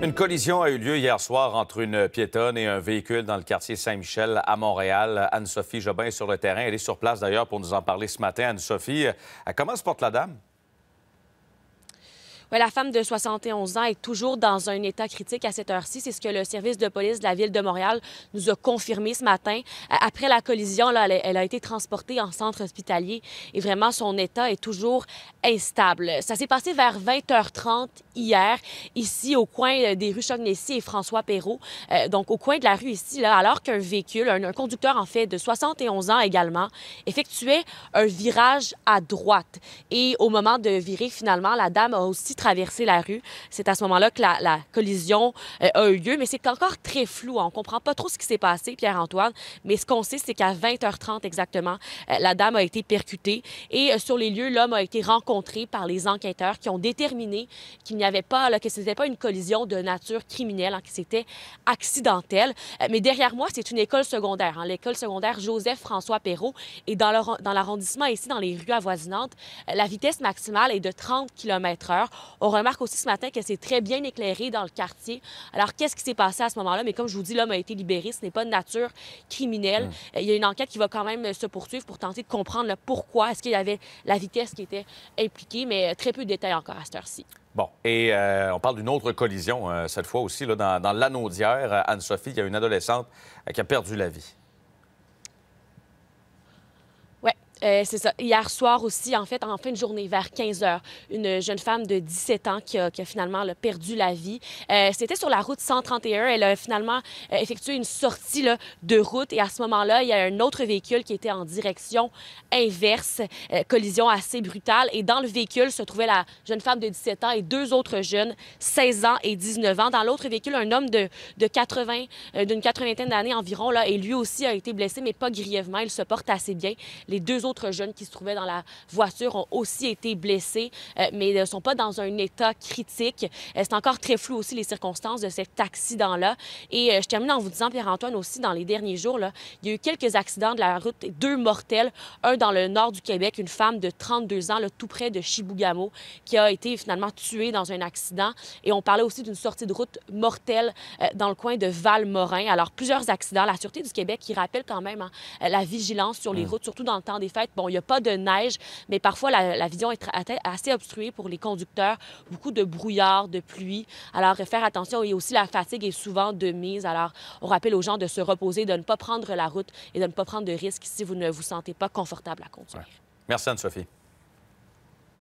Une collision a eu lieu hier soir entre une piétonne et un véhicule dans le quartier Saint-Michel à Montréal. Anne-Sophie Jobin est sur le terrain. Elle est sur place d'ailleurs pour nous en parler ce matin. Anne-Sophie, euh, comment se porte la dame? la femme de 71 ans est toujours dans un état critique à cette heure-ci. C'est ce que le service de police de la ville de Montréal nous a confirmé ce matin. Après la collision, là, elle a été transportée en centre hospitalier et vraiment son état est toujours instable. Ça s'est passé vers 20h30 hier, ici au coin euh, des rues Chognessy et François Perrault. Euh, donc au coin de la rue ici, là, alors qu'un véhicule, un, un conducteur en fait de 71 ans également, effectuait un virage à droite. Et au moment de virer finalement, la dame a aussi traverser la rue. C'est à ce moment-là que la, collision euh, a eu lieu, mais c'est encore très flou. On hein. On comprend pas trop ce qui s'est passé, Pierre-Antoine, mais ce qu'on sait, c'est qu'à 20h30 exactement, euh, la dame a été percutée et euh, sur les lieux, l'homme a été rencontré par les enquêteurs qui ont déterminé qu'il n'y avait pas, que ce n'était pas une collision de nature criminelle, hein, que c'était accidentel. mais derrière moi, c'est une école secondaire, hein. l'école secondaire Joseph-François Perrault. Et dans l'arrondissement ici, dans les rues avoisinantes, la vitesse maximale est de 30 km/h. On remarque aussi ce matin que c'est très bien éclairé dans le quartier. Alors, qu'est-ce qui s'est passé à ce moment-là? Mais comme je vous dis, l'homme a été libéré. Ce n'est pas de nature criminelle. Hum. Euh, il y a une enquête qui va quand même se poursuivre pour tenter de comprendre pourquoi. Est-ce qu'il y avait la vitesse qui était impliquée? Mais euh, très peu de détails encore à cette heure-ci. Bon, et euh, on parle d'une autre collision, cette fois aussi, dans, l'anneau d'hier. Anne-Sophie, il y a une adolescente qui a perdu la vie. Euh, c'est ça. Hier soir aussi, en fait, en fin de journée, vers 15 heures, une jeune femme de 17 ans qui a, finalement perdu la vie. Euh, c'était sur la route 131. Elle a finalement euh, effectué une sortie de route et à ce moment-là, il y a un autre véhicule qui était en direction inverse. collision assez brutale. Et dans le véhicule se trouvait la jeune femme de 17 ans et deux autres jeunes, 16 ans et 19 ans. Dans l'autre véhicule, un homme de, 80, d'une quatre-vingtaine d'années environ, là, et lui aussi a été blessé, mais pas grièvement. Il se porte assez bien. Les deux autres autres jeunes qui se trouvaient dans la voiture ont aussi été blessés, euh, mais ne sont pas dans un état critique. Euh, c'est encore très flou aussi les circonstances de cet accident-là. Et euh, je termine en vous disant, Pierre-Antoine, aussi, dans les derniers jours, là, il y a eu quelques accidents de la route, deux mortels, un dans le nord du Québec, une femme de 32 ans, là, tout près de Chibougamau, qui a été finalement tuée dans un accident. Et on parlait aussi d'une sortie de route mortelle dans le coin de Val-Morin. Alors, plusieurs accidents. La Sûreté du Québec qui rappelle quand même hein, la vigilance sur les mmh. routes, surtout dans le temps des bon, il n'y a pas de neige, mais parfois la, vision est assez obstruée pour les conducteurs. Beaucoup de brouillard, de pluie. Alors, faire attention et aussi la fatigue est souvent de mise. Alors, on rappelle aux gens de se reposer, de ne pas prendre la route et de ne pas prendre de risques si vous ne vous sentez pas confortable à conduire. Merci Anne-Sophie.